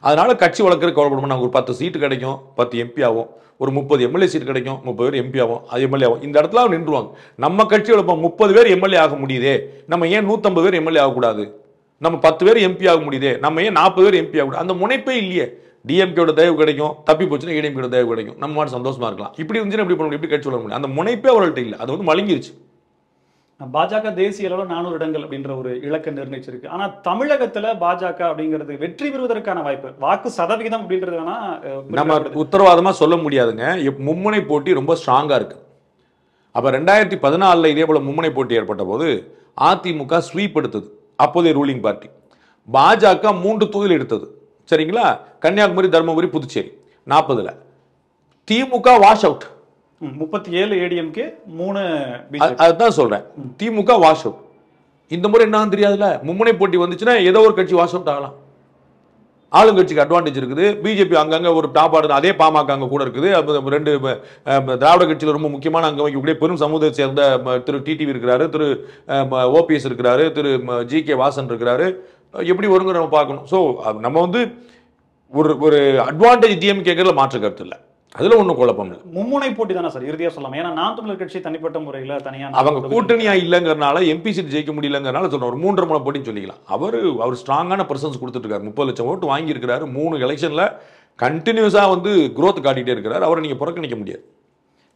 அதனால் கட்சி வளர்க்குறதுக்கு கவலைப்படும் நமக்கு ஒரு பத்து சீட்டு கிடைக்கும் பத்து எம்பி ஆகும் ஒரு முப்பது எம்எல்ஏ சீட் கிடைக்கும் முப்பது பேர் எம்பி ஆகும் அது எம்எல்ஏ ஆகும் இந்த இடத்துல நின்றுவாங்க நம்ம கட்சி வளர்ப்போம் முப்பது பேர் எம்எல்ஏ ஆக முடியுதே நம்ம ஏன் நூற்றம்பது பேர் எம்எல்ஏ ஆகக்கூடாது நம்ம பத்து பேர் எம்பி ஆக முடியுதே நம்ம ஏன் நாற்பது பேர் எம்பி ஆகக்கூடாது அந்த முனைப்பே இல்லையே டிஎம்கேட தயவு கிடைக்கும் தப்பி போச்சுன்னா ஏடிஎம்கேட தயவு கிடைக்கும் நம்ம சந்தோஷமா இருக்கலாம் இப்படி இருந்துச்சுன்னா இப்படி பண்ண முடியும் இப்படி கட்சி வளர முடியும் அந்த முனைப்பே அவர்கள்ட்ட இல்லை அது வந்து மழுங்கிருச்சு பாஜக தேசிய அளவில் நானூறு இடங்கள் அப்படின்ற ஒரு இலக்கை நிர்ணயிச்சிருக்கு ஆனால் தமிழகத்தில் பாஜக அப்படிங்கிறது வெற்றி பெறுவதற்கான வாய்ப்பு வாக்கு சதவிகிதம் அப்படின்றது வேணா நம்ம உத்தரவாதமாக சொல்ல முடியாதுங்க மும்முனை போட்டி ரொம்ப ஸ்ட்ராங்காக இருக்கு அப்போ ரெண்டாயிரத்தி பதினாலில் இதே போல் மும்முனை போட்டி ஏற்பட்ட போது அதிமுக ஸ்வீப் எடுத்தது அப்போதைய ரூலிங் பார்ட்டி பாஜக மூன்று தொகுதியில் எடுத்தது சரிங்களா கன்னியாகுமரி தருமபுரி புதுச்சேரி நாற்பதில் திமுக வாஷ் அவுட் முப்பத்தி ஏழு ஏடிஎம்கே மூணு அதுதான் சொல்றேன் திமுக வாஷ் அவுட் இந்த முறை என்ன தெரியாதுல்ல மும்முனை போட்டி வந்துச்சுன்னா ஏதோ ஒரு கட்சி வாஷ் அவுட் ஆகலாம் ஆளுங்கட்சிக்கு அட்வான்டேஜ் இருக்குது பிஜேபி அங்கங்கே ஒரு டாப் ஆடுது அதே பாமக அங்கே கூட இருக்குது அப்போ ரெண்டு திராவிட கட்சியில் ரொம்ப முக்கியமான அங்கே இப்படியே பெரும் சமூகத்தை சேர்ந்த திரு டிடிவி இருக்கிறாரு திரு ஓபிஎஸ் இருக்கிறாரு திரு ஜி கே வாசன் இருக்கிறாரு எப்படி வருங்கிற நம்ம பார்க்கணும் ஸோ நம்ம வந்து ஒரு ஒரு அட்வான்டேஜ் கேட்கறதுல மாற்று கருத்து இல்லை அதில் ஒன்றும் குழப்பம் இல்லை மும்முனை போட்டி தானே சார் இறுதியா சொல்லலாம் ஏன்னா நாம் தமிழர் கட்சி தனிப்பட்ட முறையில் தனியாக அவங்க கூட்டணியாக இல்லைங்கிறனால எம்பி சீட் ஜெயிக்க முடியலங்கிறனால சொல்கிறோம் மூன்று முனை போட்டின்னு சொல்லிக்கலாம் அவர் அவர் ஸ்ட்ராங்கான பர்சன்ஸ் கொடுத்துட்ருக்காரு முப்பது லட்சம் ஓட்டு வாங்கியிருக்கிறாரு மூணு எலெக்ஷனில் கண்டினியூஸாக வந்து குரோத் காட்டிகிட்டே இருக்கிறார் அவரை நீங்கள் புறக்கணிக்க முடியாது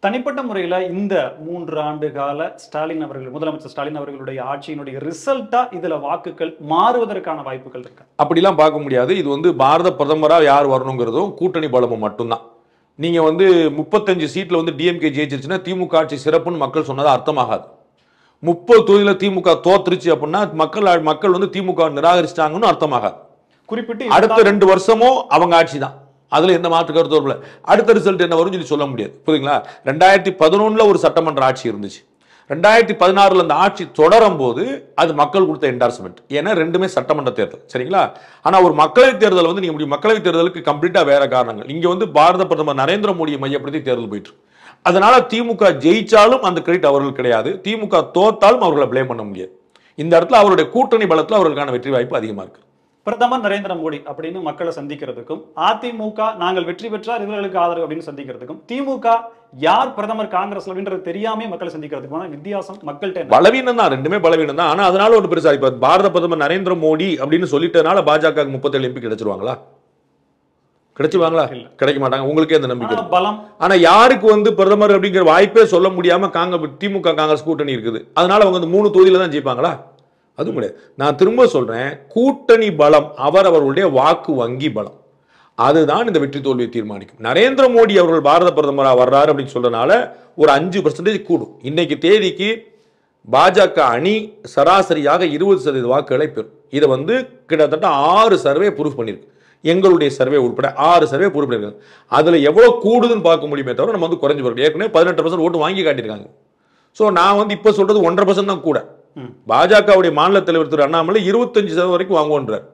தனிப்பட்ட முறையில் இந்த மூன்று ஆண்டு கால ஸ்டாலின் அவர்கள் முதலமைச்சர் ஸ்டாலின் அவர்களுடைய ஆட்சியினுடைய ரிசல்ட்டா இதுல வாக்குகள் மாறுவதற்கான வாய்ப்புகள் இருக்கு அப்படிலாம் பார்க்க முடியாது இது வந்து பாரத பிரதமராக யார் வரணுங்கிறதும் கூட்டணி பலமும் மட்டும்தான் நீங்கள் வந்து முப்பத்தஞ்சு சீட்டில் வந்து டிஎம்கே ஜெயிச்சிருச்சுன்னா திமுக ஆட்சி சிறப்புன்னு மக்கள் சொன்னது அர்த்தமாகாது முப்பது தொகுதியில் திமுக தோத்துருச்சு அப்படின்னா மக்கள் மக்கள் வந்து திமுக நிராகரிச்சிட்டாங்கன்னு அர்த்தமாகாது குறிப்பிட்டு அடுத்த ரெண்டு வருஷமும் அவங்க ஆட்சி தான் அதில் எந்த மாற்று கருத்தும் இல்லை அடுத்த ரிசல்ட் என்ன வரும்னு சொல்லி சொல்ல முடியாது புரியுதுங்களா ரெண்டாயிரத்தி பதினொன்றில் ஒரு சட்டமன்ற ஆட்சி இருந்துச்சு ரெண்டாயிரத்தி பதினாறில் அந்த ஆட்சி தொடரும் போது அது மக்கள் கொடுத்த என்டார்ஸ்மெண்ட் ஏன்னா ரெண்டுமே சட்டமன்ற தேர்தல் சரிங்களா ஆனால் ஒரு மக்களவைத் தேர்தல் வந்து நீங்கள் முடியும் மக்களவைத் தேர்தலுக்கு கம்ப்ளீட்டாக வேற காரணங்கள் இங்கே வந்து பாரத பிரதமர் நரேந்திர மோடியை மையப்படுத்தி தேர்தல் போயிட்டு அதனால திமுக ஜெயிச்சாலும் அந்த கிரெடிட் அவர்கள் கிடையாது திமுக தோத்தாலும் அவர்களை பிளேம் பண்ண முடியாது இந்த இடத்துல அவருடைய கூட்டணி பலத்தில் அவர்களுக்கான வெற்றி வாய்ப்பு அதிகமாக இருக்குது பிரதமர் நரேந்திர மோடி அப்படின்னு மக்களை சந்திக்கிறதுக்கும் அதிமுக நாங்கள் வெற்றி பெற்றால் இவர்களுக்கு ஆதரவு அப்படின்னு சந்திக்கிறதுக்கும் திமுக யார் பிரதமர் காங்கிரஸ் அப்படின்றது தெரியாம மக்களை சந்திக்கிறதுக்கு வித்தியாசம் மக்கள்கிட்ட பலவீனம் தான் ரெண்டுமே பலவீனம் தான் ஆனா அதனால ஒரு பெருசா இப்ப பாரத பிரதமர் நரேந்திர மோடி அப்படின்னு சொல்லிட்டனால பாஜக முப்பத்தேழு எம்பி கிடைச்சிருவாங்களா கிடைச்சிருவாங்களா கிடைக்க மாட்டாங்க உங்களுக்கே அந்த நம்பிக்கை பலம் ஆனா யாருக்கு வந்து பிரதமர் அப்படிங்கிற வாய்ப்பே சொல்ல முடியாம காங்க திமுக காங்கிரஸ் கூட்டணி இருக்குது அதனால அவங்க மூணு தொகுதியில தான் ஜெயிப்பாங்களா அதுவும் கிடையாது நான் திரும்ப சொல்கிறேன் கூட்டணி பலம் அவர் அவர்களுடைய வாக்கு வங்கி பலம் அதுதான் இந்த வெற்றி தோல்வியை தீர்மானிக்கும் நரேந்திர மோடி அவர்கள் பாரத பிரதமராக வர்றாரு அப்படின்னு சொல்றதுனால ஒரு அஞ்சு பர்சன்டேஜ் கூடும் இன்னைக்கு தேதிக்கு பாஜக அணி சராசரியாக இருபது சதவீத வாக்குகளை பெறும் இதை வந்து கிட்டத்தட்ட ஆறு சர்வே ப்ரூஃப் பண்ணியிருக்கு எங்களுடைய சர்வே உட்பட ஆறு சர்வே ப்ரூஃப் பண்ணியிருக்காங்க அதில் எவ்வளோ கூடுதுன்னு பார்க்க முடியுமே தவிர நம்ம வந்து குறைஞ்சி போகிறோம் ஏற்கனவே பதினெட்டு பர்சன்ட் ஓட்டு வாங்கி காட்டியிருக்காங்க ஸோ நான் வந்து இப்போ சொல்கிறது ஒன்றரை பர்சன்ட் தான் கூட பாஜகவுடைய மாநில தலைவர் திரு அண்ணாமலை இருபத்தஞ்சு சதவீதம் வரைக்கும் வாங்குவோன்றார்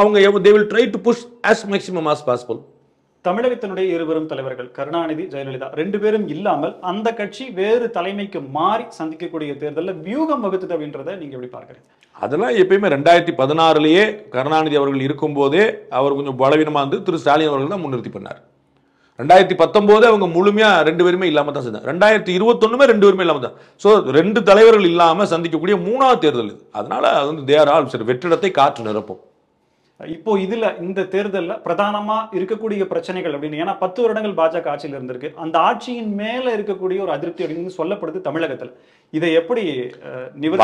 அவங்க they will try to push as maximum as possible தமிழகத்தினுடைய இருவரும் தலைவர்கள் கருணாநிதி ஜெயலலிதா ரெண்டு பேரும் இல்லாமல் அந்த கட்சி வேறு தலைமைக்கு மாறி சந்திக்கக்கூடிய தேர்தலில் வியூகம் வகுத்தது அப்படின்றத நீங்கள் எப்படி பார்க்குறீங்க அதெல்லாம் எப்பயுமே ரெண்டாயிரத்தி பதினாறுலேயே கருணாநிதி அவர்கள் இருக்கும்போதே அவர் கொஞ்சம் பலவீனமாக இருந்து திரு ஸ்டாலின் அவர்கள் தான் முன்னிறுத்தி பண்ணார் ரெண்டாயிரத்தி பத்தொம்போது அவங்க முழுமையாக ரெண்டு பேருமே இல்லாமல் தான் செஞ்சாங்க ரெண்டாயிரத்தி இருபத்தொன்னுமே ரெண்டு பேருமே இல்லாமல் தான் ஸோ ரெண்டு தலைவர்கள் இல்லாமல் சந்திக்கக்கூடிய மூணாவது தேர்தல் இது அதனால் அது வந்து தேர் ஆல் சரி வெற்றிடத்தை காற்று நிரப்பும் இப்போ இதுல இந்த தேர்தலில் பிரதானமா இருக்கக்கூடிய பிரச்சனைகள் அப்படின்னு ஏன்னா பத்து வருடங்கள் பாஜக ஆட்சியில் இருந்திருக்கு அந்த ஆட்சியின் மேல இருக்கக்கூடிய ஒரு அதிருப்தி அப்படின்னு சொல்லப்படுது தமிழகத்தில் இதை எப்படி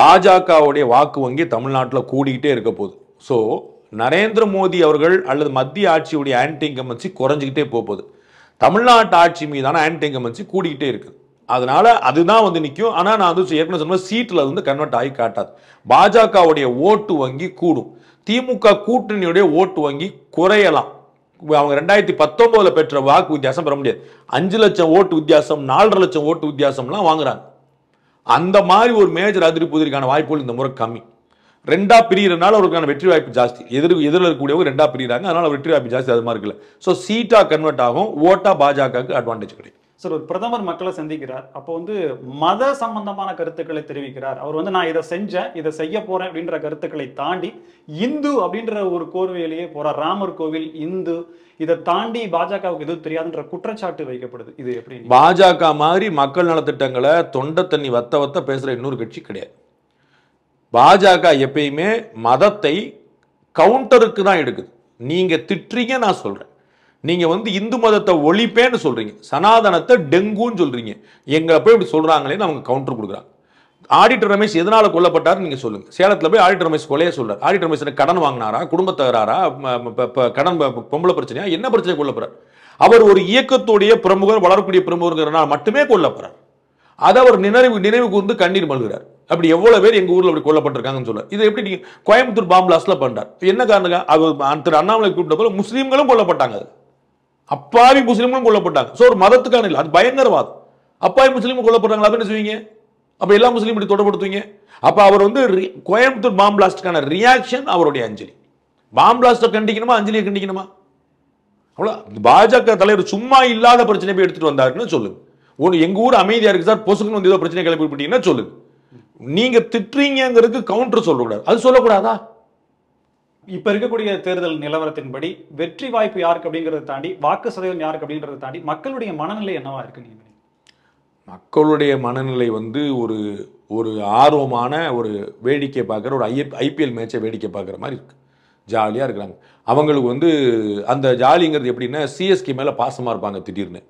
பாஜகவுடைய வாக்கு வங்கி தமிழ்நாட்டில் கூடிக்கிட்டே இருக்க போகுது ஸோ நரேந்திர மோடி அவர்கள் அல்லது மத்திய ஆட்சியுடைய ஆன்டி இன்கம்பன்சி குறைஞ்சிக்கிட்டே போகுது தமிழ்நாட்டு ஆட்சி மீதான ஆன்டி இன்கம்பன்சி கூடிக்கிட்டே இருக்குது அதனால அதுதான் வந்து நிற்கும் ஆனால் நான் வந்து ஏற்கனவே சொன்ன சீட்டில் வந்து கன்வெர்ட் ஆகி காட்டாது பாஜகவுடைய ஓட்டு வங்கி கூடும் திமுக கூட்டணியுடைய ஓட்டு வங்கி குறையலாம் அவங்க ரெண்டாயிரத்தி பத்தொன்பதுல பெற்ற வாக்கு வித்தியாசம் பெற முடியாது அஞ்சு லட்சம் ஓட்டு வித்தியாசம் நாலரை லட்சம் ஓட்டு வித்தியாசம்லாம் வாங்குறாங்க அந்த மாதிரி ஒரு மேஜர் அதிர்ப்புதற்கான வாய்ப்புகள் இந்த முறை கம்மி ரெண்டா பிரியறனால அவருக்கான வெற்றி வாய்ப்பு ஜாஸ்தி எதிர் எதிரில் இருக்கக்கூடியவங்க ரெண்டா பிரியறாங்க அதனால வெற்றி வாய்ப்பு ஜாஸ்தி அது மாதிரி இருக்குல்ல ஸோ சீட்டா கன்வெர்ட் ஆகும் ஓட்டா பாஜகவுக்கு அட்வான்டேஜ் கிடைக்கும் சார் ஒரு பிரதமர் மக்களை சந்திக்கிறார் அப்போ வந்து மத சம்பந்தமான கருத்துக்களை தெரிவிக்கிறார் அவர் வந்து நான் இதை செஞ்சேன் இதை செய்ய போறேன் அப்படின்ற கருத்துக்களை தாண்டி இந்து அப்படின்ற ஒரு கோர்வையிலேயே போற ராமர் கோவில் இந்து இதை தாண்டி பாஜகவுக்கு எதுவும் தெரியாதுன்ற குற்றச்சாட்டு வைக்கப்படுது இது எப்படி பாஜக மாதிரி மக்கள் நலத்திட்டங்களை தொண்டை தண்ணி வத்த வத்த பேசுற இன்னொரு கட்சி கிடையாது பாஜக எப்பயுமே மதத்தை கவுண்டருக்கு தான் எடுக்குது நீங்கள் திட்டுறீங்க நான் சொல்கிறேன் நீங்கள் வந்து இந்து மதத்தை ஒழிப்பேன்னு சொல்கிறீங்க சனாதனத்தை டெங்குன்னு சொல்கிறீங்க எங்களை போய் இப்படி சொல்கிறாங்களேன்னு அவங்க கவுண்டர் கொடுக்குறாங்க ஆடிட்டர் ரமேஷ் எதனால் கொல்லப்பட்டார்னு நீங்கள் சொல்லுங்கள் சேலத்தில் போய் ஆடிட்டர் ரமேஷ் கொலையே சொல்கிறார் ஆடிட் ரமேஷ் கடன் வாங்கினாரா குடும்பத்தகராரா கடன் பொம்பளை பிரச்சனையா என்ன பிரச்சனை கொல்லப்படுறார் அவர் ஒரு இயக்கத்துடைய பிரமுகர் வளரக்கூடிய பிரமுகர்னால் மட்டுமே கொல்லப்படுறார் அதை அவர் நினைவு நினைவு கூர்ந்து கண்ணீர் மல்கிறார் அப்படி எவ்வளோ பேர் எங்கள் ஊரில் அப்படி கொல்லப்பட்டிருக்காங்கன்னு சொல்ல இது எப்படி நீங்கள் கோயம்புத்தூர் பாம்பிளாஸில் பண்ணுறார் என்ன காரணம் அவர் திரு அண்ணாமலை கூப்பிட்ட போல முஸ்லீம்களும் கொல்லப்பட்டாங்க அப்பாவி முஸ்லீம்களும் கொல்லப்பட்டாங்க ஸோ ஒரு மதத்துக்கான இல்லை அது பயங்கரவாதம் அப்பாவி முஸ்லீமும் கொல்லப்படுறாங்களா அப்படின்னு செய்வீங்க அப்போ எல்லா முஸ்லீம் இப்படி தொடர்படுத்துவீங்க அப்போ அவர் வந்து கோயம்புத்தூர் பாம்பிளாஸ்டுக்கான ரியாக்ஷன் அவருடைய அஞ்சலி பாம்பிளாஸ்டை கண்டிக்கணுமா அஞ்சலியை கண்டிக்கணுமா அவ்வளோ பாஜக தலைவர் சும்மா இல்லாத பிரச்சனை போய் எடுத்துகிட்டு வந்தாருன்னு சொல்லுங்க ஒன்று எங்கள் ஊர் அமைதியாக இருக்குது சார் பொசுக்குன்னு வந்து ஏதோ பிரச்சனை கிளப்பி விட்டீங்கன்னா சொல்லுங்க நீங்க திட்டுறீங்கிறதுக்கு கவுண்டர் சொல்லக்கூடாது அது சொல்லக்கூடாதா இப்ப இருக்கக்கூடிய தேர்தல் நிலவரத்தின்படி வெற்றி வாய்ப்பு யாருக்கு அப்படிங்கறத தாண்டி வாக்கு சதவீதம் யாருக்கு அப்படிங்கறத தாண்டி மக்களுடைய மனநிலை என்னவா இருக்கு நீங்க மக்களுடைய மனநிலை வந்து ஒரு ஒரு ஆர்வமான ஒரு வேடிக்கை பார்க்குற ஒரு ஐஎப் ஐபிஎல் மேட்சை வேடிக்கை பார்க்குற மாதிரி இருக்கு ஜாலியாக இருக்கிறாங்க அவங்களுக்கு வந்து அந்த ஜாலிங்கிறது எப்படின்னா சிஎஸ்கே மேலே பாசமாக இருப்பாங்க திடீர்னு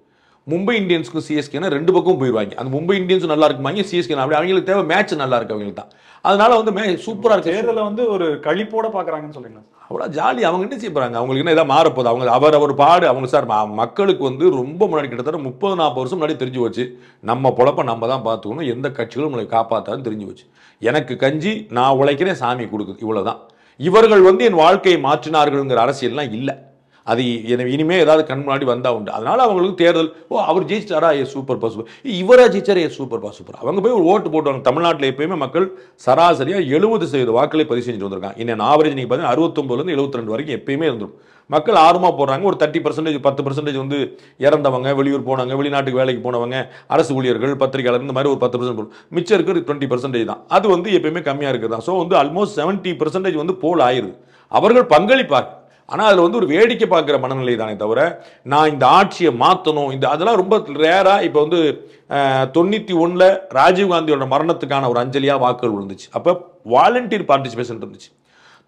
மும்பை இந்தியன்ஸ்க்கும் சிஎஸ்கேனா ரெண்டு பக்கம் போயிடுவாங்க அந்த மும்பை இந்தியன்ஸும் நல்லா இருக்குமாங்க சிஎஸ்கே அப்படி அவங்களுக்கு தேவை மேட்ச் நல்லா இருக்கு அவங்களுக்கு தான் அதனால வந்து மே சூப்பராக இருக்கு தேர்தல வந்து ஒரு கழிப்போட பார்க்குறாங்கன்னு சொல்றீங்களா அவ்வளோ ஜாலி அவங்க என்ன செய்யப்படுறாங்க அவங்களுக்கு என்ன மாற மாறப்போகுது அவங்க அவர் அவர் பாடு அவங்க சார் மக்களுக்கு வந்து ரொம்ப முன்னாடி கிட்டத்தட்ட முப்பது நாற்பது வருஷம் முன்னாடி தெரிஞ்சு வச்சு நம்ம பொழப்ப நம்ம தான் பார்த்துக்கணும் எந்த கட்சிகளும் நம்மளை காப்பாற்றாதுன்னு தெரிஞ்சு வச்சு எனக்கு கஞ்சி நான் உழைக்கிறேன் சாமி கொடுக்குது இவ்வளோ தான் இவர்கள் வந்து என் வாழ்க்கையை மாற்றினார்கள்ங்கிற அரசியல்லாம் இல்லை அது எனக்கு இனிமேல் ஏதாவது கண் முன்னாடி வந்தால் உண்டு அதனால் அவங்களுக்கு தேர்தல் ஓ அவர் ஜெயிச்சிட்டாரா ஏ சூப்பர் பா சூப்பர் இவரா ஜெயிச்சாரா ஏ சூப்பர் பா சூப்பர் அவங்க போய் ஒரு ஓட்டு போட்டுவாங்க தமிழ்நாட்டில் எப்பயுமே மக்கள் சராசரியாக எழுபது சதவீத வாக்களை பதிவு செஞ்சுட்டு வந்திருக்காங்க இன்னும் ஆவரேஜ் நீங்கள் பார்த்தீங்கன்னா அறுபத்தொம்பதுலேருந்து எழுபத்தி வரைக்கும் எப்பயுமே இருந்துடும் மக்கள் ஆர்வமாக போடுறாங்க ஒரு தேர்ட்டி பர்சன்டேஜ் பத்து பர்சன்டேஜ் வந்து இறந்தவங்க வெளியூர் போனவங்க வெளிநாட்டுக்கு வேலைக்கு போனவங்க அரசு ஊழியர்கள் பத்திரிகையாளர் இந்த மாதிரி ஒரு பத்து பர்சன்ட் போடும் மிச்சம் இருக்கிறது டுவெண்ட்டி பர்சன்டேஜ் தான் அது வந்து எப்பயுமே கம்மியாக இருக்குது தான் ஸோ வந்து ஆல்மோஸ்ட் செவன்ட்டி பர்சன்டேஜ் வந்து போல் ஆயிடுது அவர்கள் பங்களிப்பார் ஆனால் அதில் வந்து ஒரு வேடிக்கை பார்க்குற மனநிலை தானே தவிர நான் இந்த ஆட்சியை மாற்றணும் இந்த அதெல்லாம் ரொம்ப ரேராக இப்போ வந்து தொண்ணூற்றி ஒன்றில் ராஜீவ்காந்தியோட மரணத்துக்கான ஒரு அஞ்சலியாக வாக்குகள் விழுந்துச்சு அப்போ வாலண்டியர் பார்ட்டிசிபேஷன் இருந்துச்சு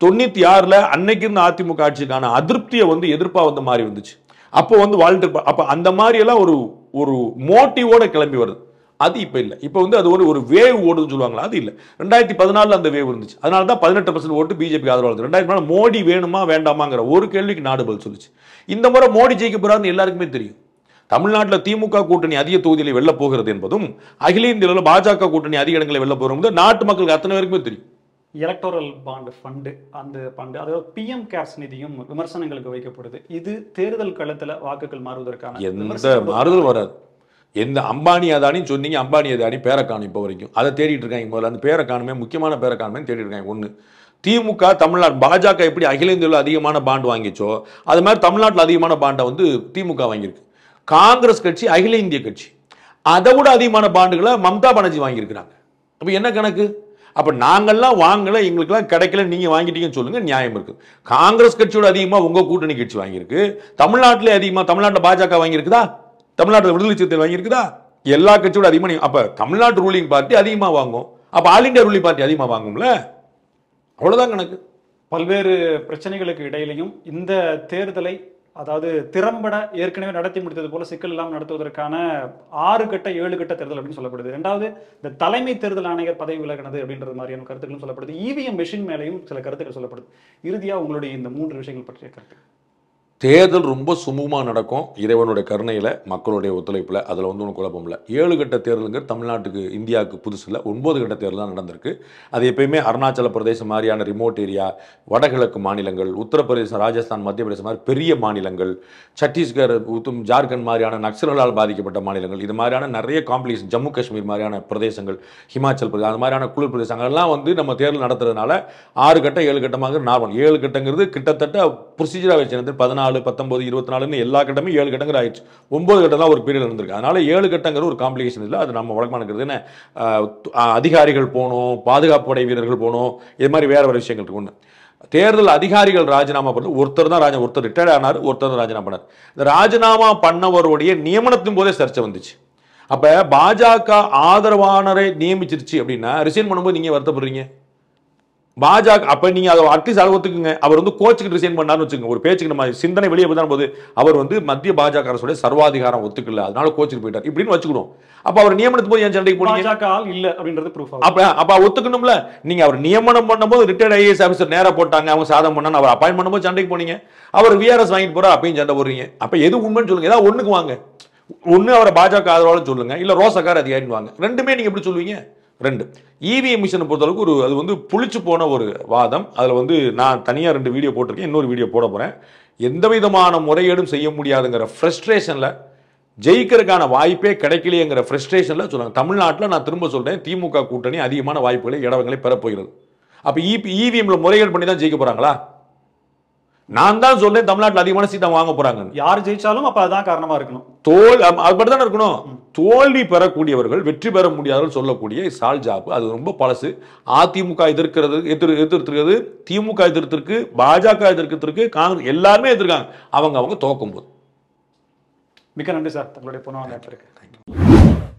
தொண்ணூற்றி ஆறில் அன்னைக்கு இருந்த அதிமுக ஆட்சிக்கான அதிருப்தியை வந்து எதிர்ப்பாக வந்து மாறி வந்துச்சு அப்போ வந்து வாலண்டியர் அப்போ அந்த மாதிரியெல்லாம் ஒரு ஒரு மோட்டிவோட கிளம்பி வருது அது இப்போ இல்லை இப்போ வந்து அது ஒரு ஒரு வேவ் ஓடுன்னு சொல்லுவாங்களா அது இல்லை ரெண்டாயிரத்தி பதினாலில் அந்த வேவ் இருந்துச்சு அதனால தான் பதினெட்டு பர்சன்ட் ஓட்டு பிஜேபிக்கு ஆதரவாக ரெண்டாயிரத்தி பதினாலு மோடி வேணுமா வேண்டாமாங்கிற ஒரு கேள்விக்கு நாடு பதில் சொல்லிச்சு இந்த முறை மோடி ஜெயிக்க போகிறாருன்னு எல்லாருக்குமே தெரியும் தமிழ்நாட்டில் திமுக கூட்டணி அதிக தொகுதியில் வெளில போகிறது என்பதும் அகில இந்தியாவில் பாஜக கூட்டணி அதிக இடங்களில் வெளில போகிறது நாட்டு மக்களுக்கு அத்தனை பேருக்குமே தெரியும் எலக்டோரல் பாண்டு ஃபண்டு அந்த பண்டு அதாவது பிஎம் கேர்ஸ் நிதியும் விமர்சனங்களுக்கு வைக்கப்படுது இது தேர்தல் களத்தில் வாக்குகள் மாறுவதற்கான எந்த மாறுதல் வராது எந்த அம்பானி அதானின்னு சொன்னீங்க அம்பானி அதானி பேரக்கானு இப்போ வரைக்கும் அதை தேடிட்டு இருக்காங்க இப்போ அந்த பேரக்கானுமே முக்கியமான பேரக்கானுமே தேடிட்டு இருக்காங்க ஒன்று திமுக தமிழ்நாடு பாஜக எப்படி அகில இந்தியாவில் அதிகமான பாண்டு வாங்கிச்சோ அது மாதிரி தமிழ்நாட்டில் அதிகமான பாண்டை வந்து திமுக வாங்கியிருக்கு காங்கிரஸ் கட்சி அகில இந்திய கட்சி அதை விட அதிகமான பாண்டுகளை மம்தா பானர்ஜி வாங்கியிருக்கிறாங்க அப்போ என்ன கணக்கு அப்போ நாங்கள்லாம் வாங்கலை எங்களுக்குலாம் கிடைக்கல நீங்கள் வாங்கிட்டீங்கன்னு சொல்லுங்கள் நியாயம் இருக்குது காங்கிரஸ் கட்சியோட அதிகமாக உங்கள் கூட்டணி கட்சி வாங்கியிருக்கு தமிழ்நாட்டிலே அதிகமாக தமிழ்நாட்டில் பாஜக வாங்கியிருக்குதா தமிழ்நாட்டில் விடுதலை சிறுத்தை வாங்கியிருக்குதா எல்லா கட்சியோட அதிகமாக அப்போ தமிழ்நாட்டு ரூலிங் பார்ட்டி அதிகமாக வாங்கும் அப்போ ஆல் இண்டியா ரூலிங் பார்ட்டி அதிகமாக வாங்கும்ல அவ்வளோதான் கணக்கு பல்வேறு பிரச்சனைகளுக்கு இடையிலையும் இந்த தேர்தலை அதாவது திறம்பட ஏற்கனவே நடத்தி முடித்தது போல சிக்கல் இல்லாமல் நடத்துவதற்கான ஆறு கட்ட ஏழு கட்ட தேர்தல் அப்படின்னு சொல்லப்படுது ரெண்டாவது இந்த தலைமை தேர்தல் ஆணையர் பதவி விலகினது அப்படின்றது மாதிரியான கருத்துக்களும் சொல்லப்படுது இவிஎம் மெஷின் மேலையும் சில கருத்துக்கள் சொல்லப்படுது இறுதியாக உங்களுடைய இந்த மூன்று விஷயங்கள் பற்றிய கருத்து தேர்தல் ரொம்ப சுமூகமாக நடக்கும் இறைவனுடைய கருணையில் மக்களுடைய ஒத்துழைப்பில் அதில் வந்து ஒன்றும் குழப்பம் இல்லை ஏழு கட்ட தேர்தலுங்கிற தமிழ்நாட்டுக்கு இந்தியாவுக்கு புதுசில் ஒன்பது கட்ட தேர்தல் தான் நடந்திருக்கு அது எப்பயுமே அருணாச்சல பிரதேசம் மாதிரியான ரிமோட் ஏரியா வடகிழக்கு மாநிலங்கள் உத்தரப்பிரதேசம் ராஜஸ்தான் மத்திய பிரதேசம் மாதிரி பெரிய மாநிலங்கள் சத்தீஸ்கர் உத்தும் ஜார்க்கண்ட் மாதிரியான நக்சல்களால் பாதிக்கப்பட்ட மாநிலங்கள் இது மாதிரியான நிறைய காம்ப்ளிகேஷன் ஜம்மு காஷ்மீர் மாதிரியான பிரதேசங்கள் ஹிமாச்சல் பிரதேசம் அந்த மாதிரியான குளிர் பிரதேசங்கள்லாம் வந்து நம்ம தேர்தல் நடத்துறதுனால ஆறு கட்டம் ஏழு கட்டமாக நார்மல் ஏழு கட்டங்கிறது கிட்டத்தட்ட ப்ரொசீஜராக வச்சிருந்து பதினாலு நாலு பத்தொம்பது இருபத்தி நாலுன்னு எல்லா கட்டமும் ஏழு கட்டங்கிற ஆயிடுச்சு ஒம்பது கட்டம் தான் ஒரு பீரியட் இருந்திருக்கு அதனால ஏழு கட்டங்கிற ஒரு காம்ப்ளிகேஷன் இல்லை அது நம்ம வழக்கமாக அதிகாரிகள் போகணும் பாதுகாப்பு படை வீரர்கள் போகணும் இது மாதிரி வேற வேறு விஷயங்கள் இருக்கு ஒன்று தேர்தல் அதிகாரிகள் ராஜினாமா பண்ண ஒருத்தர் தான் ராஜா ஒருத்தர் ரிட்டையர்ட் ஆனார் ஒருத்தர் தான் ராஜினாமா பண்ணார் இந்த ராஜினாமா பண்ணவருடைய நியமனத்தின் போதே சர்ச்சை வந்துச்சு அப்போ பாஜக ஆதரவானரை நியமிச்சிருச்சு அப்படின்னா ரிசைன் பண்ணும்போது நீங்கள் வருத்தப்படுறீங்க பாஜக அப்ப நீங்க அதை அட்லீஸ்ட் அதை ஒத்துக்குங்க அவர் வந்து கோச்சுக்கு ரிசைன் பண்ணார்னு வச்சுங்க ஒரு பேச்சுக்கு நம்ம சிந்தனை வெளியே தான் போது அவர் வந்து மத்திய பாஜக அரசுடைய சர்வாதிகாரம் ஒத்துக்கல அதனால கோச்சுக்கு போயிட்டார் இப்படின்னு வச்சுக்கணும் அப்ப அவர் நியமனத்து போது ஏன் சண்டைக்கு போனீங்க இல்ல அப்படின்றது ப்ரூஃப் அப்ப அப்ப ஒத்துக்கணும்ல நீங்க அவர் நியமனம் பண்ணும்போது ரிட்டையர்ட் ஐஏஎஸ் ஆஃபீஸர் நேரம் போட்டாங்க அவங்க சாதம் பண்ணா அவர் அப்பாயின் பண்ணும்போது சண்டைக்கு போனீங்க அவர் விஆர்எஸ் வாங்கிட்டு போறா அப்பயும் சண்டை போடுறீங்க அப்ப எது உண்மைன்னு சொல்லுங்க ஏதாவது ஒண்ணுக்கு வாங்க ஒன்னு அவரை பாஜக ஆதரவாலும் சொல்லுங்க இல்ல ரோசக்கார அதிகாரின்னு வாங்க ரெண்டுமே நீங்க எப்படி சொல்லுவீங்க ரெண்டு இவிஎம் e மிஷனை பொறுத்தளவுக்கு ஒரு அது வந்து புளிச்சு போன ஒரு வாதம் அதில் வந்து நான் தனியாக ரெண்டு வீடியோ போட்டிருக்கேன் இன்னொரு வீடியோ போட போகிறேன் எந்த விதமான முறையீடும் செய்ய முடியாதுங்கிற ஃப்ரெஸ்ட்ரேஷனில் ஜெயிக்கிறதுக்கான வாய்ப்பே கிடைக்கலையேங்கிற ஃப்ரஸ்ட்ரேஷனில் சொல்லுவாங்க தமிழ்நாட்டில் நான் திரும்ப சொல்கிறேன் திமுக கூட்டணி அதிகமான வாய்ப்புகளை இடவங்களை பெறப்போகிறது அப்போ இபி e இவிஎம்மில் e முறைகேடு பண்ணி தான் ஜெயிக்க போகிறாங்களா நான் தான் சொல்றேன் தமிழ்நாட்டில் அதிகமான சீட்டை வாங்க போறாங்க யார் ஜெயிச்சாலும் அப்ப அதான் காரணமா இருக்கணும் தோல் அது தானே இருக்கணும் தோல்வி பெறக்கூடியவர்கள் வெற்றி பெற முடியாதவர்கள் சொல்லக்கூடிய சால் ஜாப் அது ரொம்ப பழசு அதிமுக எதிர்க்கிறது எதிர் எதிர்த்திருக்கிறது திமுக எதிர்த்திருக்கு பாஜக எதிர்க்கிறதுக்கு காங்கிரஸ் எல்லாருமே எதிர்க்காங்க அவங்க அவங்க தோக்கும் போது மிக்க நன்றி சார் தங்களுடைய பொண்ணு தேங்க்யூ